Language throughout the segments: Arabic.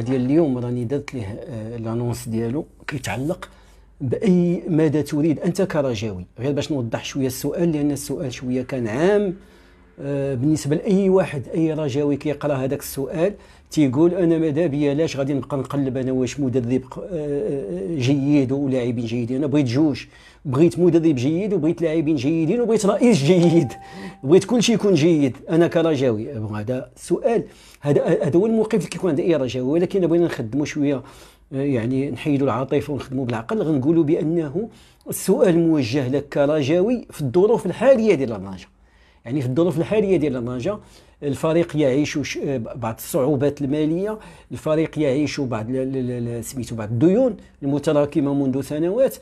ديال اليوم راني درت ليه لانونس آه، ديالو كيتعلق باي مدى تريد انت كرجاوي غير باش نوضح شويه السؤال لان السؤال شويه كان عام آه، بالنسبه لاي واحد اي رجاوي كيقرا هذاك السؤال تيقول انا ماذا بيا علاش غادي نبقى نقلب انا واش مدرب آه، آه، جيد ولاعبين جيدين انا بغيت جوج بغيت مدرب جيد وبغيت لاعبين جيدين وبغيت رئيس جيد بغيت كل شيء يكون جيد انا كرجاوي هذا سؤال هذا هذا هو الموقف اللي كيكون عند اي رجاوي ولكن بغينا نخدموا شويه آه، يعني نحيدوا العاطفه ونخدموا بالعقل غنقولوا بانه السؤال موجه لك كرجاوي في الظروف الحاليه ديال الرجاء يعني في الظروف الحاليه ديال الرجاء الفريق يعيش بعض الصعوبات الماليه الفريق يعيش بعض سميتو بعض الديون المتراكمه منذ سنوات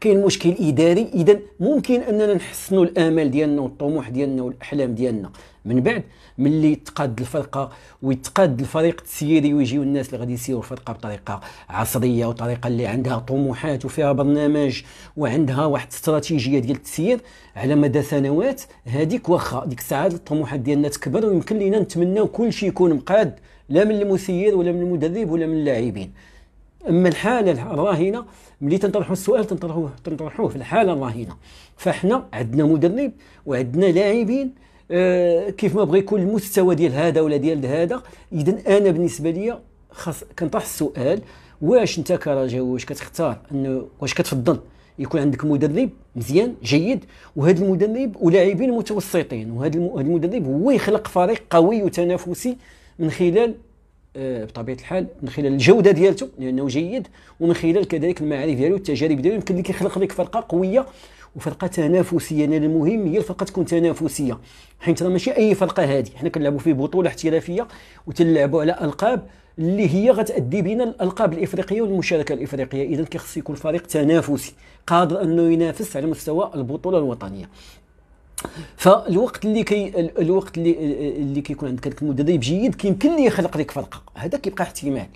كاين مشكل اداري اذا ممكن اننا نحسنوا الامال ديالنا والطموح ديالنا والاحلام ديالنا من بعد ملي تقاد الفرقه ويتقاد الفريق التسييري ويجيو الناس اللي غادي يسيروا الفرقه بطريقه عصريه وطريقه اللي عندها طموحات وفيها برنامج وعندها واحد استراتيجيه ديال التسيير على مدى سنوات هذيك واخا ديك الساعه الطموحات ديالنا تكبر ويمكن لينا نتمناو كل شيء يكون مقاد لا من المسير ولا من المدرب ولا من اللاعبين اما الحاله الراهنه ملي تنطرحوا السؤال تنطرحوه تنطرحوه في الحاله الراهنه فاحنا عندنا مدرب وعندنا لاعبين آه، كيف ما بغى يكون المستوى ديال هذا ولا ديال هذا اذا انا بالنسبه لي خاص كنطرح السؤال واش انت كراجل واش كتختار انه واش كتفضل يكون عندك مدرب مزيان جيد وهذا المدرب ولاعبين متوسطين وهذا المدرب هو يخلق فريق قوي وتنافسي من خلال آه، بطبيعه الحال من خلال الجوده ديالته لانه جيد ومن خلال كذلك المعارف ديالو والتجارب ديالو يمكن لك يخلق لك فرقه قويه وفرقه تنافسيه لان المهم هي الفرقه تكون تنافسيه حيت راه ماشي اي فرقه هذه حنا كنلعبوا في بطوله احترافيه وتلعبوا على القاب اللي هي غتادي بينا الالقاب الافريقيه والمشاركه الافريقيه اذا كيخص يكون فريق تنافسي قادر انه ينافس على مستوى البطوله الوطنيه فالوقت اللي كي الوقت اللي اللي كيكون عندك المدرب جيد كيمكن ليه يخلق لك فرقه هذا كيبقى احتمال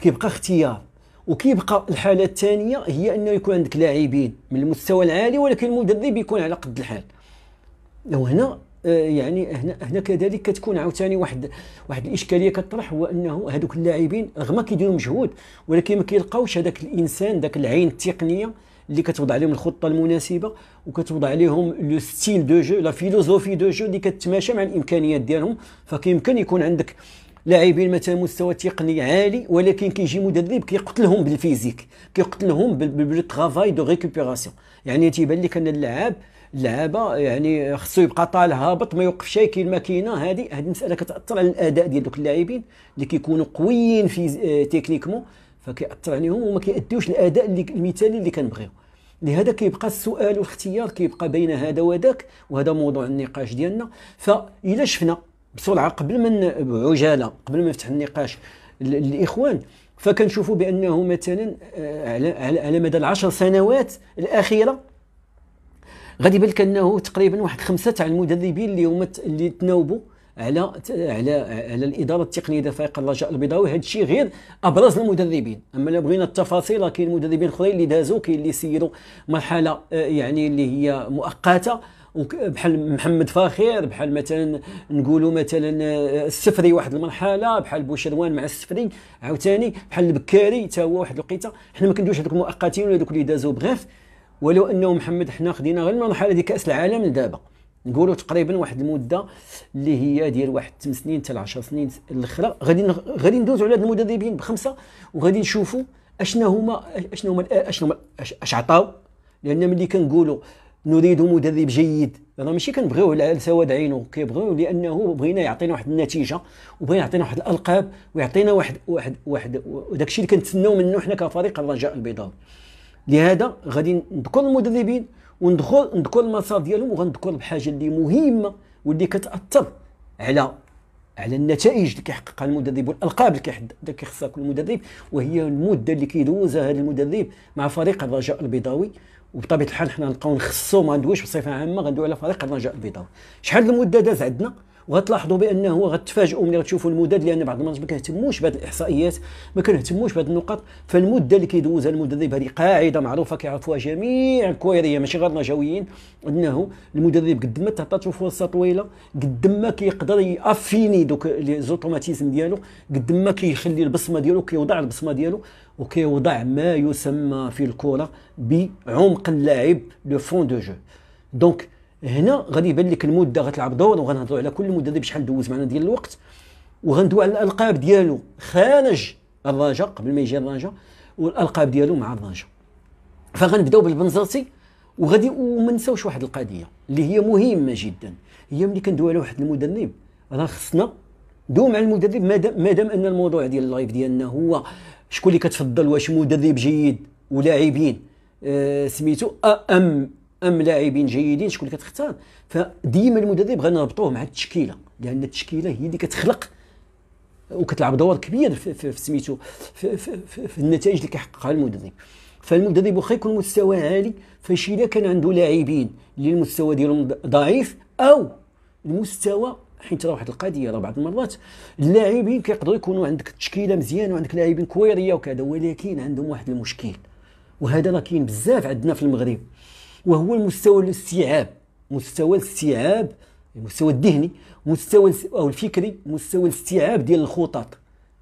كيبقى اختيار وكيبقى الحاله الثانيه هي انه يكون عندك لاعبين من المستوى العالي ولكن المدرب يكون على قد الحال وهنا آه، يعني هنا هنا كذلك كتكون عاوتاني واحد واحد الاشكاليه كطرح هو انه هذوك اللاعبين رغم كيديروا مجهود ولكن ما كيلقاوش هذاك الانسان ذاك العين التقنيه اللي كتوضع لهم الخطه المناسبه وكتوضع لهم لو ستيل دو جو لا فيلوزوفي دو جو اللي كتماشى مع الامكانيات ديالهم فكيمكن يكون عندك لاعبين مثلا مستوى تقني عالي ولكن كيجي مدرب كيقتلهم بالفيزيك كيقتلهم بالترافاي دو ريكوبيراسيون يعني تيبان لك ان اللاعب اللعابه يعني خصو يبقى طال هابط ما يوقفش كاين الماكينه هذه هذه المساله كتاثر على الاداء ديال دوك اللاعبين اللي كيكونوا قويين في آه، تكنيكمون فكيأثر عليهم وما كيأديوش الاداء اللي المثالي اللي كنبغيو لهذا كيبقى السؤال والاختيار كيبقى بين هذا وذاك وهذا موضوع النقاش ديالنا فإلا شفنا بسرعه قبل ما بعجاله قبل ما نفتح النقاش الاخوان فكنشوفوا بانه مثلا آه، على مدى العشر سنوات الاخيره غادي يبان لك انه تقريبا واحد خمسه تاع المدربين اللي هما اللي تناوبوا على على على الاداره التقنيه ديال فريق الرجاء البيضاوي هذا الشيء غير ابرز المدربين اما الا بغينا التفاصيل كاين مدربين اخرين اللي دازوا كاين اللي سيروا مرحله آه، يعني اللي هي مؤقته بحال محمد فاخر بحال مثلا نقولوا مثلا آه، السفري واحد المرحله بحال بوشروان مع السفري عاوتاني بحال البكاري حتى هو واحد الوقيته حنا ما كندويوش هذوك المؤقتين ولا دوك اللي دازوا بغير ولو انه محمد حنا خدينا غير المرحله ديال كاس العالم لدابا نقولوا تقريبا واحد المده اللي هي ديال واحد 8 سنين حتى 10 سنين الاخرى غادي غادي ندوزوا على هاد المدربين بخمسه وغادي نشوفوا اشنا هما اشنا هما اشنا هما اش عطاو لان ملي كنقولوا نريد مدرب جيد راه ماشي كنبغيوه على سواد عينه كيبغيوه لانه بغينا يعطينا واحد النتيجه وبغينا يعطينا واحد الالقاب ويعطينا واحد واحد واحد وداك الشيء اللي كنتسناو منه حنا كفريق الرجاء البيضاوي لهذا غادي نذكر المدربين وندخل نذكر المسار ديالهم وغنذكر بحاجه اللي مهمه واللي كتاثر على على النتائج اللي كيحققها المدرب والالقاب اللي كيخصها كل مدرب وهي المده اللي كيدوزها هذا المدرب مع فريق الرجاء البيضاوي وبطبيعه الحال حنا نلقاو نخصو ما ندويش بصفه عامه غندوي على فريق الرجاء البيضاوي شحال المده داز عندنا وغتلاحظوا بانه غتفاجئوا ملي غتشوفوا المدد لان بعض المرات ما كنهتموش بهذه الاحصائيات ما كنهتموش بهذه النقط فالمده اللي كيدوزها المدرب هذه قاعده معروفه كيعرفوها جميع الكويريه ماشي غير النجاويين انه المدرب قد ما تعطاتو فرصه طويله قد ما كيقدر يافيني دوك لي زوتوماتيزم ديالو قد ما كيخلي البصمه ديالو كيوضع البصمه ديالو وكيوضع ما يسمى في الكره بعمق اللاعب لو فون دو جو دونك هنا غادي يبان لك المده غتلعب دور وغنهضروا على كل مده دي بشحال دوز معنا ديال الوقت وغندوي على الالقاب ديالو خارج الرجاء قبل ما يجي الرجاء والالقاب ديالو مع الرجاء فغنبداو بالبنزرتي وغادي وما نساوش واحد القضيه اللي هي مهمه جدا هي ملي كندوي على واحد المدرب راه خصنا دوم على المدرب ما مادام ان الموضوع ديال اللايف ديالنا هو شكون اللي كتفضل واش مدرب جيد ولاعبين آه سميتو ام ام لاعبين جيدين شكون اللي كتختار فديما المدرب غنربطوه مع التشكيله لان التشكيله هي اللي كتخلق وكتلعب دور كبير في, في, في سميتو في, في, في, في النتائج اللي كيحققها المدرب فالمدرب واخا يكون مستوى عالي فشي الا كان عنده لاعبين اللي المستوى ديالهم ضعيف او المستوى حيت راه واحد القضيه راه بعض المرات اللاعبين كيقدروا يكونوا عندك تشكيله مزيان وعندك لاعبين كويريه وكذا ولكن عندهم واحد المشكل وهذا راه كاين بزاف عندنا في المغرب وهو المستوى الاستيعاب مستوى الاستيعاب المستوى الذهني مستوى او الفكري مستوى الاستيعاب ديال الخطط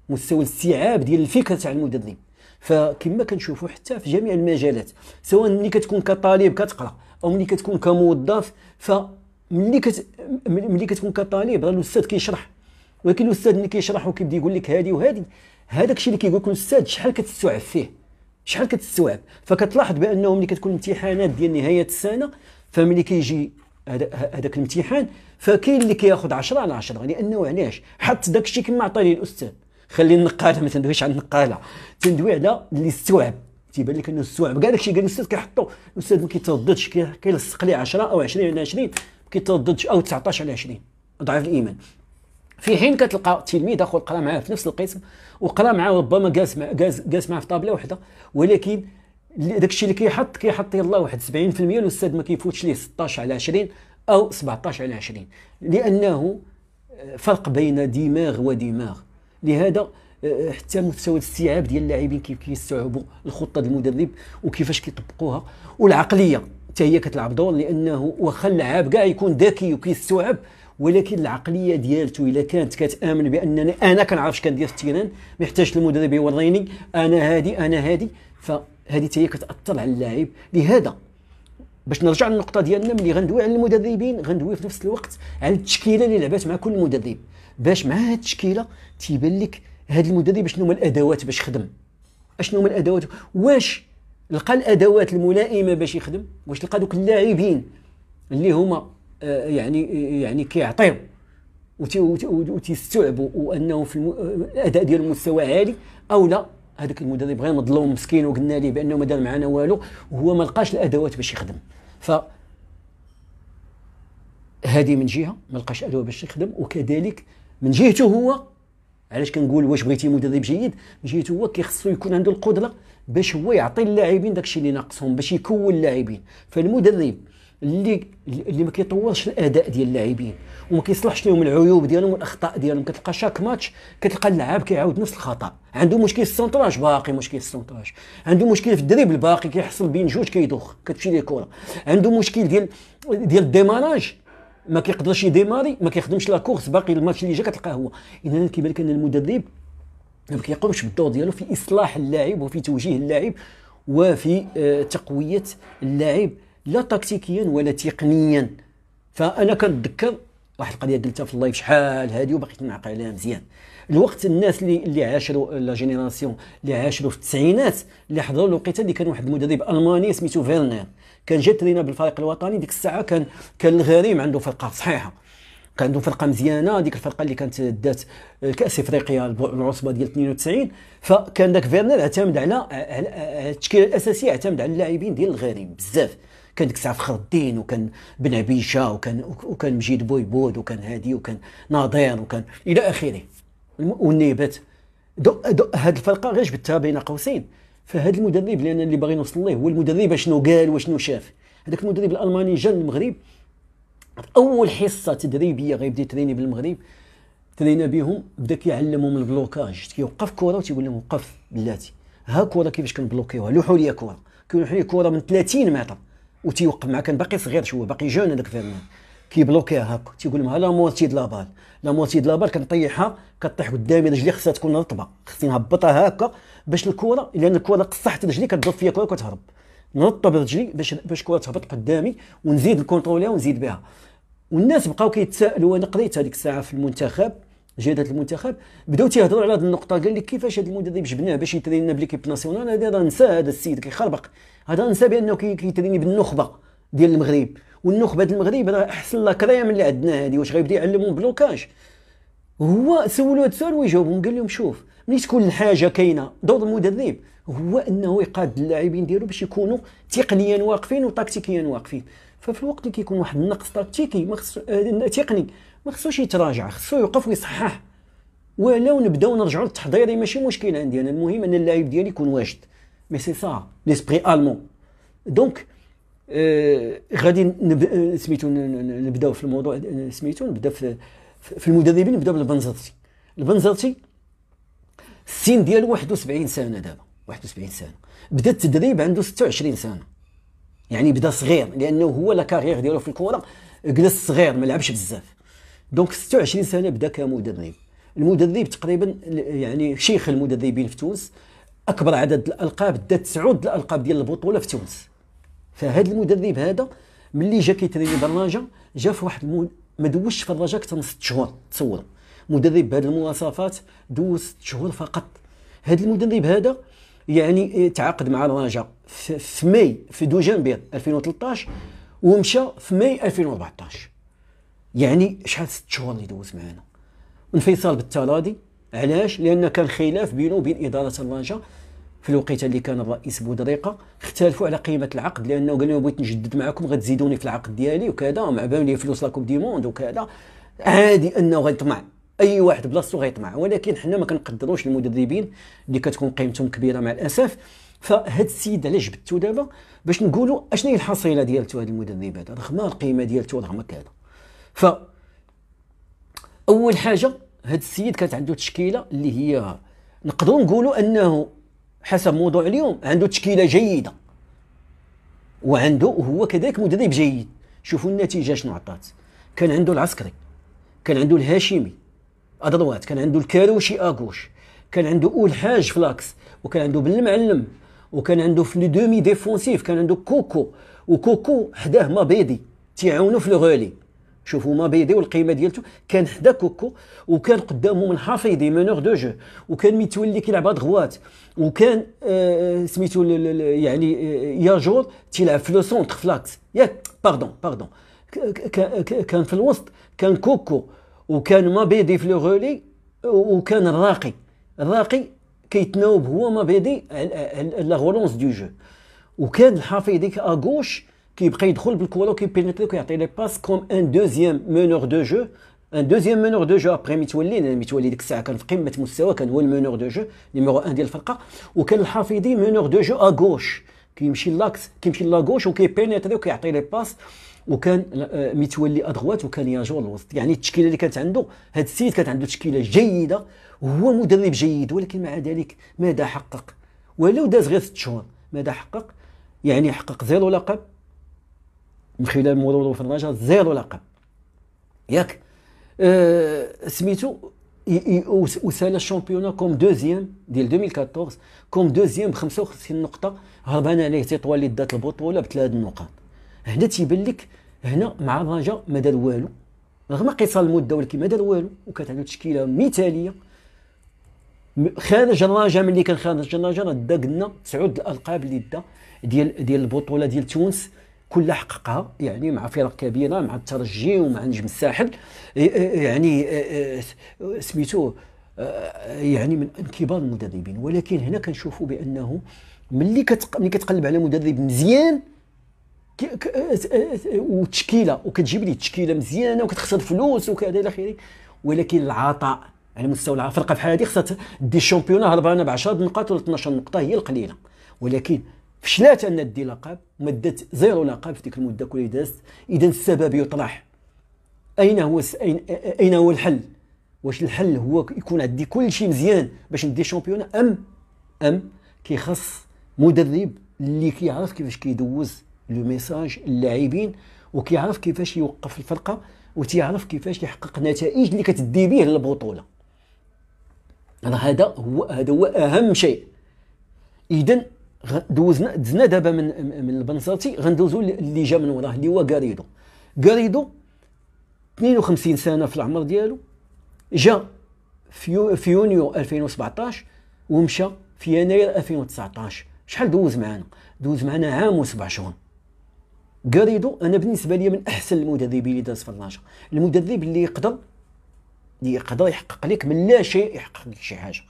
مستوى الاستيعاب ديال الفكره تاع المدرب فكما كنشوفوا حتى في جميع المجالات سواء ملي كتكون كطالب كتقرا او ملي كتكون كموظف ف ملي كت ملي كتكون كطالب راه الاستاذ كيشرح ولكن الاستاذ ملي كيشرح وكيبدا يقول لك هذه وهذه هذاك الشيء اللي كيقول لك الاستاذ شحال كتستوعب فيه شحال كتستوعب فكتلاحظ بانه ملي كتكون امتحانات ديال نهايه السنه فملي كيجي هذاك الامتحان فكاين اللي كياخذ 10 على 10 لانه علاش حط داك الشيء كما عطى لي الاستاذ خلي النقاله ما تندويش على النقاله تندوي على اللي استوعب تيبان لك انه استوعب كاع الشيء قال الاستاذ كيحطو الاستاذ ما كيترددش كيلصق لي 10 او 20 على 20 كيتردد او 19 على 20 ضعيف الايمان في حين كتلقى تلميذ اخر قرا معاه في نفس القسم وقرا معاه ربما جالس مع جالس جالس معاه في طابله وحده ولكن داك الشيء اللي كيحط كيحط يلاه واحد 70% الاستاذ ما كيفوتش ليه 16 على 20 او 17 على 20 لانه آه، فرق بين دماغ ودماغ لهذا آه، حتى مستوى الاستيعاب ديال اللاعبين كيف كيستوعبوا الخطه المدرب وكيفاش كيطبقوها والعقليه حتى هي كتلعب دور لانه واخا اللاعب كاع يكون ذكي وكيستوعب ولكن العقليه ديالته الا كانت كتامن بانني انا كنعرف اش كندير في التيران ما يحتاجش المدرب يوريني انا هادي انا هادي فهذه حتى هي كتاثر على اللاعب لهذا باش نرجع للنقطه ديالنا ملي غندوي على المدربين غندوي في نفس الوقت على التشكيله اللي لعبات مع كل مدرب باش مع هاد التشكيله تيبان لك هاد المدرب شنو هما الادوات باش خدم اشنو هما الادوات واش لقى الادوات الملائمه باش يخدم واش لقى دوك اللاعبين اللي هما آه، يعني آه، يعني كيعطيو وتيستوعبوا وانه في الاداء آه، ديال المستوى عالي او لا هذاك المدرب غير مظلوم مسكين وقلنا ليه بانه ما دار معنا والو وهو ما لقاش الادوات باش يخدم ف هذه من جهه ما لقاش ادوات باش يخدم وكذلك من جهته هو علاش كنقول واش بغيتي مدرب جيد من جهته هو كيخصو يكون عنده القدره باش هو يعطي اللاعبين داكشي اللي ناقصهم باش يكون اللاعبين فالمدرب اللي اللي ما كيطورش الاداء ديال اللاعبين وما كيصلحش لهم العيوب ديالهم والاخطاء ديالهم كتلقى شاك ماتش كتلقى اللاعب كيعاود نفس الخطا عنده مشكل في السونتراج باقي مشكل في السونتراج عنده مشكل في الدريبل باقي كيحصل بين جوج كيدوخ كتمشي ليه كره عنده مشكل ديال ديال الديماراج ما كيقدرش يديماري ما كيخدمش لا كورس باقي الماتش اللي جا كتلقاه هو اذا كيبان لك ان المدرب ما كيقومش بالدور ديالو في اصلاح اللاعب وفي توجيه اللاعب وفي آه، تقويه اللاعب لا تكتيكيا ولا تقنيا فانا كنتذكر واحد القضيه قلتها في اللايف شحال هذه وباقي نعق عليها مزيان الوقت الناس اللي اللي عاشروا لا جينيراسيون اللي عاشروا في التسعينات اللي حضروا الوقيته اللي كان واحد المدرب الماني سميتو فيرنر كان جا ترينا بالفريق الوطني ديك الساعه كان كان الغريم عنده فرقه صحيحه كان عندهم فرقه مزيانه ديك الفرقه اللي كانت دات آه، كاس افريقيا العصبه ديال 92 فكان داك فيرنر اعتمد على آه، آه، التشكيله الاساسيه اعتمد على اللاعبين ديال الغريب بزاف كان ديك الساعه فخر الدين وكان بن عبيشه وكان وكان مجيد بويبود وكان هادي وكان ناظر وكان الى اخره والنيبات هاد الفرقه غير جبتها بين قوسين فهاد المدرب اللي انا اللي باغي نوصل ليه هو المدرب شنو قال وشنو شاف هذاك المدرب الالماني جا للمغرب اول حصه تدريبيه غيبدا يتريني بالمغرب ترينا بهم بدا كيعلمهم البلوكاج كيوقف كره وتيقول لهم وقف بلاتي ها كره كيفاش كنبلوكيوها لوحوا لي كره كيلوحوا لي كره من 30 متر وتيوقف معاه كان باقي صغير شويه باقي جون هذاك فيرناند كيبلوكيها هاك تيقول لهم ها لا موتي د لابال لا موتي د لابال كنطيحها كطيح قدامي رجلي خصها تكون رطبه خصني نهبطها هكا باش الكره لان الكره قصحت رجلي كتضرب فيا كره كتهرب نرطب رجلي باش باش الكره تهبط قدامي ونزيد الكونتروليها ونزيد بها والناس بقاو كيتسائلوا انا قريت هذيك الساعه في المنتخب جهه المنتخب بداو تيهضروا على هذه النقطه قال لك كيفاش هذا المدرب جبناه باش يترينا بليكيب ناسيونال هذا راه نسى هذا السيد كيخربق هذا نسى بانه كيتريني بالنخبه ديال المغرب والنخبه ديال المغرب راه احسن لا كريم اللي عندنا هذه واش غيبدا يعلمهم بلوكاج هو سولوه هذا السؤال ويجاوبهم قال لهم شوف ملي تكون الحاجه كاينه دور المدرب هو انه يقاد اللاعبين ديالو باش يكونوا تقنيا واقفين وتكتيكيا واقفين ففي الوقت اللي كيكون واحد النقص تكتيكي ما خصو آه، تقني ما خصوش يتراجع خصو يوقف ويصحح ولو نبداو نرجعوا للتحضيري ماشي مشكل عندي انا المهم ان اللاعب ديالي يكون واجد مي سي سا ليسبري المون دونك آه غادي نب... سميتو نبداو في الموضوع آه، سميتو نبدا في في المدربين نبداو بالبنزرتي البنزرتي السن ديالو 71 سنه دابا 71 سنه بدا التدريب عنده 26 سنه يعني بدا صغير لانه هو لا كارير ديالو في الكره جلس صغير ما لعبش بزاف دونك 26 سنه بدا كمدرب المدرب تقريبا يعني شيخ المدربين في تونس اكبر عدد الالقاب دا تسعود الالقاب ديال البطوله في تونس فهذا المدرب هذا ملي جا كيتريني دراجه جا في واحد المو... ما دوش في الرجاء اكثر من ست شهور تصور مدرب بهذه المواصفات دوز ست شهور فقط هذا المدرب هذا يعني تعاقد مع الرجاء في ماي في دوجنبير 2013 ومشى في ماي 2014 يعني شحال ست شهور اللي دوز معانا انفصال بالتلاضي علاش لان كان خلاف بينه وبين اداره الرجاء في الوقيته اللي كان الرئيس بودريقه اختلفوا على قيمه العقد لانه قال لهم بغيت نجدد معكم غتزيدوني في العقد ديالي وكذا مع بان لي فلوس لاكوب دي موند وكذا عادي انه غيطمع اي واحد بلاصتو غيطمع ولكن حنا ما كنقدروش المدربين اللي كتكون قيمتهم كبيره مع الاسف فهاد السيد علاش جبتو دابا باش نقولوا اشنو هي الحصيله ديالتو هذا المدرب هذا رغم القيمه ديالتو رغم كذا ف اول حاجه هاد السيد كانت عنده تشكيله اللي هي نقدروا نقولوا انه حسب موضوع اليوم عنده تشكيله جيده وعنده وهو كذلك مدرب جيد شوفوا النتيجه شنو عطات كان عنده العسكري كان عنده الهاشمي ادروات كان عنده الكاروشي اغوش كان عنده اول حاج فلاكس وكان عنده بالمعلم وكان عنده في لو دومي ديفونسيف كان عنده كوكو وكوكو حداه ما بيدي تيعاونو في لو غولي شوفوا ما بيدي والقيمه ديالته كان حدا كوكو وكان قدامه من حفيدي مونور دو جو وكان متولي كيلعب دغوات وكان آه سميتو يعني آه ياجور تيلعب في لو سونتر فلاكس ياك باردون باردون كان في الوسط كان كوكو وكان ما بيدي في لو غولي وكان الراقي الراقي كيتناوب هو ما مبادئ لا غولونس دو جو وكان الحافي ديك اغوش كيبقى يدخل بالكوره وكيبينيتري وكيعطي لي باس كوم ان دوزيام مونور دو جو ان دوزيام مونور دو جو ابري متولي لان متولي ديك الساعه كان في قمه مستوى كان هو المونور دو جو نيميرو ان ديال الفرقه وكان الحافظي مونور دو جو اغوش كيمشي لاكس كيمشي لاغوش وكيبينيتري وكيعطي لي باس وكان آه، متولي ادغوات وكان ياجور الوسط يعني التشكيله اللي كانت عنده هذا السيد كانت عنده تشكيله جيده وهو مدرب جيد ولكن مع ذلك ماذا حقق ولو داز غير ست شهور ماذا حقق يعني حقق زيرو لقب من خلال مروره في الرجاء زيرو لقب ياك أه سميتو وسال الشامبيون كوم دوزيام ديال 2014 كوم دوزيام ب 55 نقطه هربان عليه تيطوال اللي دات البطوله بثلاث نقاط هنا تيبان لك هنا مع الرجاء ما دار والو رغم قصر المده ولكن ما دار والو وكانت عنده تشكيله مثاليه خارج الرجاء ملي كان خارج الرجاء راه دا قلنا تسعود الالقاب اللي دا ديال ديال البطوله ديال تونس كلها حققها يعني مع فرق كبيره مع الترجي ومع نجم الساحل يعني سميتو آه، يعني من كبار المدربين ولكن هنا كنشوفوا بانه ملي كتقلب على مدرب مزيان أه، أه، أه، وتشكيله وكتجيب لي تشكيله مزيانه وكتخسر فلوس وكذا الى اخره ولكن العطاء على مستوى العطاء فرقه بحال هذه خصها دي شامبيون هربانه ب 10 نقاط ولا 12 نقطه هي القليله ولكن فشلات ان دي لقب ما دات زيرو لقب في ديك المده كلها دازت اذا السبب يطرح اين هو أين... اين هو الحل واش الحل هو يكون عندي كل شيء مزيان باش ندي شامبيون ام ام كيخص مدرب اللي كيعرف كيفاش كيدوز لو ميساج اللاعبين وكيعرف كيفاش يوقف الفرقه وتيعرف كيفاش يحقق نتائج اللي كتدي به للبطوله راه هذا هو هذا هو اهم شيء اذا دوزنا دزنا دابا من من البنزرتي غندوزو اللي جا من وراه اللي هو غاريدو غاريدو 52 سنه في العمر ديالو جا في في يونيو 2017 ومشى في يناير 2019 شحال دوز معنا دوز معنا عام وسبع شهور قاريدو انا بالنسبه لي من احسن المدربين اللي داز في الناشئ المدرب اللي يقدر اللي يقدر يحقق لك من لا شيء يحقق لك شي حاجه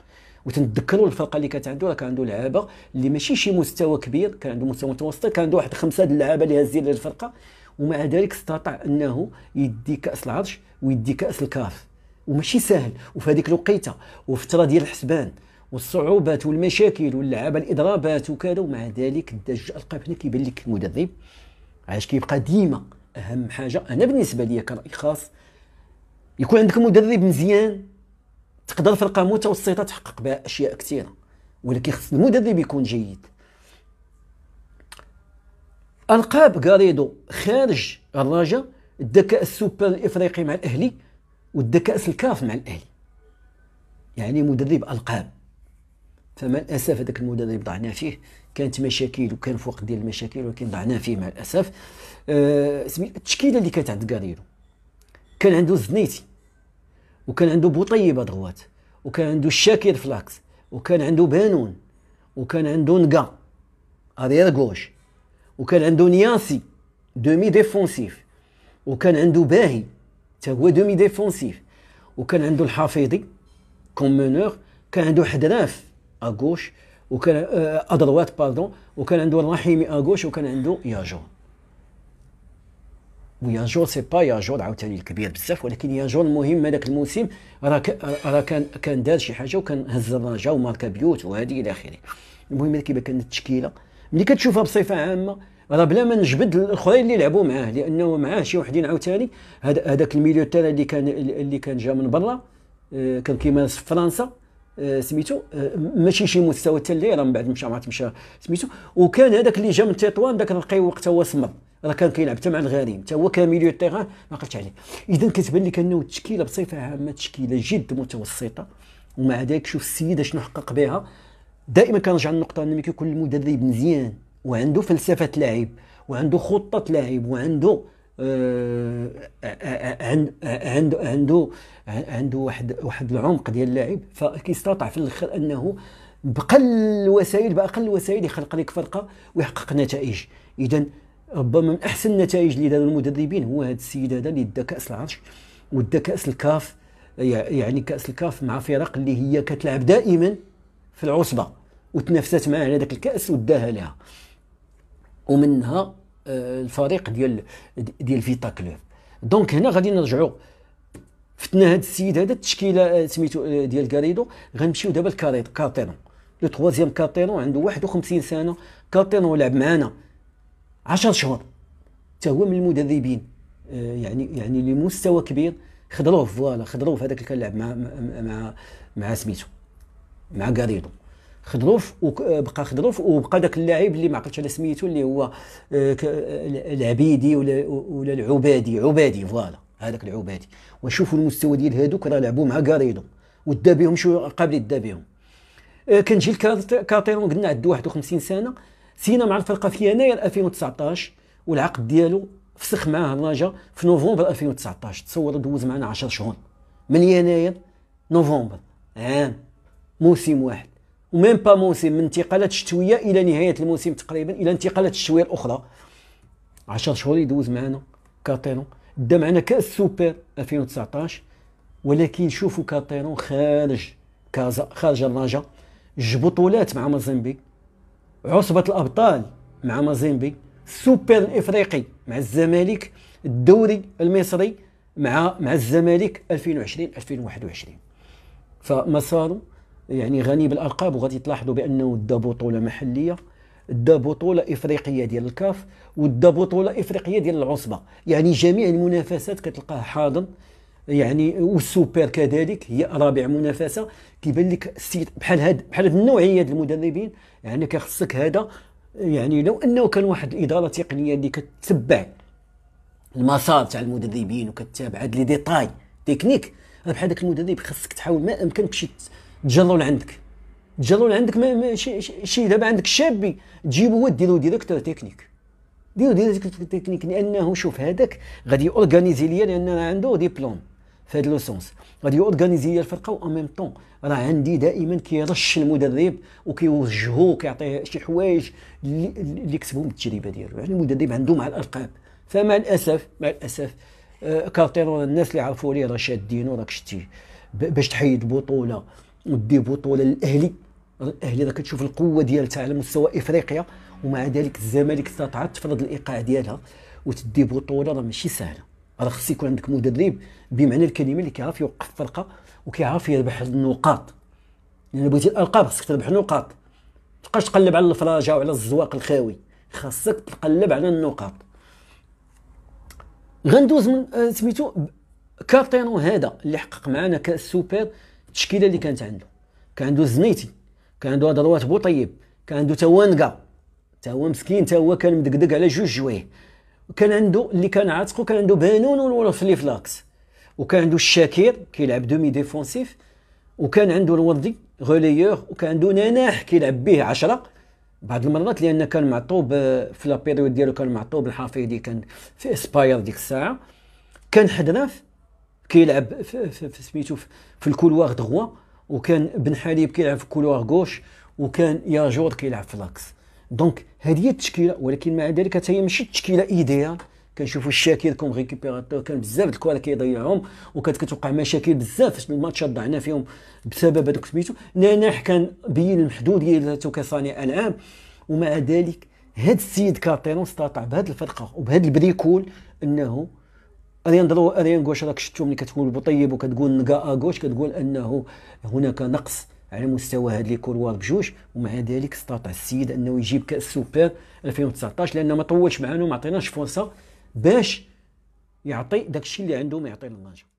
وتنتذكروا الفرقه اللي كانت عنده راه كان عنده لعابه اللي ماشي شي مستوى كبير كان عنده مستوى متوسط كان عنده واحد خمسه د اللعابه اللي هازين للفرقه ومع ذلك استطاع انه يدي كاس العرش ويدي كاس الكاف وماشي سهل وفي هذيك الوقيته وفتره ديال الحسبان والصعوبات والمشاكل واللعابه الاضرابات وكذا ومع ذلك دجا القاب هنا كيبان لك المدرب علاش كيبقى ديما اهم حاجه انا بالنسبه لي كراي خاص يكون عندك مدرب مزيان تقدر فرقه متوسطه تحقق بها اشياء كثيره ولكن خص المدرب يكون جيد القاب غاريدو خارج الرجاء ادى كاس السوبر الافريقي مع الاهلي وادى كاس الكاف مع الاهلي يعني مدرب القاب فمع الاسف هذاك المدى اللي ضعنا فيه كانت مشاكل وكان في وقت ديال المشاكل ولكن ضعنا فيه مع الاسف أه التشكيله اللي كانت عند كاريرو كان عنده الزنيتي وكان عنده بوطيبه دغوات وكان عنده الشاكر فلاكس وكان عنده بانون وكان عنده نقا اريير غوش وكان عنده نياسي دومي ديفونسيف وكان عنده باهي حتى هو دومي ديفونسيف وكان عنده الحفيظي كوم منور كان عنده حدراف اغوش وكان آه، ادروات باردون وكان عنده الرحيمي اغوش وكان عنده ياجور وياجور سي با ياجور عاوتاني الكبير بزاف ولكن ياجور المهم هذاك الموسم راه راه كان كان دار شي حاجه وكان هز الرجاء وماركا بيوت وهذه الى اخره المهم كيما كانت التشكيله ملي كتشوفها بصفه عامه راه بلا ما نجبد الاخرين اللي لعبوا معاه لانه معاه شي وحدين عاوتاني هذاك الميليو تاع اللي كان اللي كان جا من برا آه، كان كيمارس في فرنسا آه، سميتو آه، ماشي شي مستوى حتى اللي راه من بعد مشى ما تمشى سميتو وكان هذاك اللي جا من تطوان داك نلقيه وقت هو سمر راه كان كيلعب حتى مع الغريم حتى هو كاميليو تيغان ما قلتش عليه اذا كتبان لك انه التشكيله بصفه عامه تشكيله جد متوسطه ومع ذلك شوف السيد اشنو حقق بها دائما كنرجع للنقطه ان كيكون المدرب مزيان وعنده فلسفه لاعب وعنده خطه لاعب وعنده عنده عنده عنده واحد واحد العمق ديال اللاعب فكيستطاع في الاخر انه بقل الوسائل باقل الوسائل يخلق لك فرقه ويحقق نتائج اذا ربما من احسن النتائج اللي داروا المدربين هو هذا السيد هذا اللي دا كاس العرش ودا كاس الكاف يعني كاس الكاف مع فرق اللي هي كتلعب دائما في العصبه وتنافست معاه على ذاك الكاس وداها لها ومنها آه، الفريق ديال ديال فيتا كلوب دونك هنا غادي نرجعوا فتنا هذا السيد هذا التشكيله آه، سميتو آه، ديال كاريدو غنمشيو دابا لكارتيرون لو تخوازيام كارتيرون عنده 51 سنه كارتيرون لعب معنا 10 شهور حتى هو من المدربين يعني يعني لمستوى كبير خضروه فوالا خضروه في هذاك اللي كان لعب مع مع مع سميتو مع كاريدو خضروف وبقى خضروف وبقى داك اللاعب اللي ما عقلتش على سميتو اللي هو آه، آه، العبيدي ولا ولا العبادي عبادي فوالا هذاك العبادي وشوفوا المستوى ديال هذوك راه لعبوا مع كاريدو ودا بهم شو قابل يدا بهم آه، كنجي لكارتيرون قلنا عنده 51 سنه سينا مع الفرقه في يناير 2019 والعقد ديالو فسخ معاه الرجاء في نوفمبر 2019 تصور دوز معنا 10 شهور من يناير نوفمبر عام موسم واحد وميم با موسم من انتقالات الشتويه الى نهايه الموسم تقريبا الى انتقالات الشتويه الاخرى 10 شهور يدوز معنا كاتيرون دا معنا كاس سوبر 2019 ولكن شوفوا كاتيرون خارج كازا خارج الرجاء جوج بطولات مع مازيمبي عصبه الابطال مع مازيمبي السوبر الافريقي مع الزمالك الدوري المصري مع مع الزمالك 2020 2021 فمساره يعني غني بالالقاب وغادي تلاحظوا بانه دا بطوله محليه دا بطوله افريقيه ديال الكاف ودا بطوله افريقيه ديال العصبه يعني جميع المنافسات كتلقاه حاضر يعني والسوبر كذلك هي رابع منافسه كيبان لك السيد بحال هاد بحال هاد النوعيه ديال المدربين يعني كيخصك هذا يعني لو انه كان واحد الاداره تقنيه اللي كتتبع المسار تاع المدربين وكتتابع هاد لي ديتاي تكنيك بحال داك المدرب خصك تحاول ما امكن تمشي تجلوا لعندك تجلوا لعندك ما ماشي شي دابا عندك شابي تجيبوه ديرو ديريكتور تكنيك ديرو ديريكتور تكنيك لانه شوف هذاك غادي اورغانيزي ليا لان راه عنده ديبلوم في هذا لو سونس غادي اورغانيزي ليا الفرقه وان ميم طون راه عندي دائما كيرش المدرب وكيوجهو كيعطيه شي حوايج اللي كسبهم التجربه ديالو يعني المدرب عنده مع الارقام فمع الاسف مع الاسف آه كارتيرون الناس اللي عرفوا ليه راه شادين وراك شتي باش تحيد بطوله ودي بطوله للاهلي الاهلي راه كتشوف القوه ديالتها على مستوى افريقيا ومع ذلك الزمالك استطاعت تفرض الايقاع ديالها وتدي بطوله راه ماشي سهله راه خص يكون عندك مدرب بمعنى الكلمه اللي كيعرف يوقف فرقه وكيعرف يربح النقاط لان يعني بغيتي الالقاب خصك تربح نقاط ما تبقاش تقلب على الفراجه وعلى الزواق الخاوي خاصك تقلب على النقاط غندوز من آه، سميتو كارتينو هذا اللي حقق معنا كاس سوبر التشكيله اللي كانت عنده كان عنده الزنيتي كان عنده ادروات بوطيب كان عنده توانكا تا هو مسكين تا هو كان مدقدق على جوج جوايه وكان عنده اللي كان عاتقو كان عنده بانون اللي فلاكس وكان عنده الشاكير كيلعب دومي ديفونسيف وكان عنده الوردي غوليور وكان عنده نناح كيلعب به عشرة بعض المرات لان كان معطوب آه، في لابيريود ديالو كان معطوب الحافظ دي كان في اسباير ديك الساعه كان حدراف كيلعب في, في, سميتو في الكولوار دغوا وكان بن حليب كيلعب في الكولوار غوش وكان ياجور كيلعب في لاكس دونك هذه هي التشكيله ولكن مع ذلك حتى هي ماشي التشكيله ايديال كنشوفوا الشاكير كوم ريكوبيراتور كان بزاف د كيضيعهم وكانت كتوقع مشاكل بزاف الماتشات ضعنا فيهم بسبب هذوك سميتو ناناح كان بين المحدوديه ديالته كصانع العاب ومع ذلك هذا السيد كابتن استطاع بهذه الفرقه وبهذا البريكول انه اريان درو اريان غوش راك شفتو ملي كتقول بوطيب وكتقول نقا اكوش كتقول انه هناك نقص على مستوى هاد لي كولوار بجوج ومع ذلك استطاع السيد انه يجيب كاس سوبر 2019 لانه ما طولش معانا وما عطيناش فرصه باش يعطي داكشي اللي عنده ما يعطي للنجم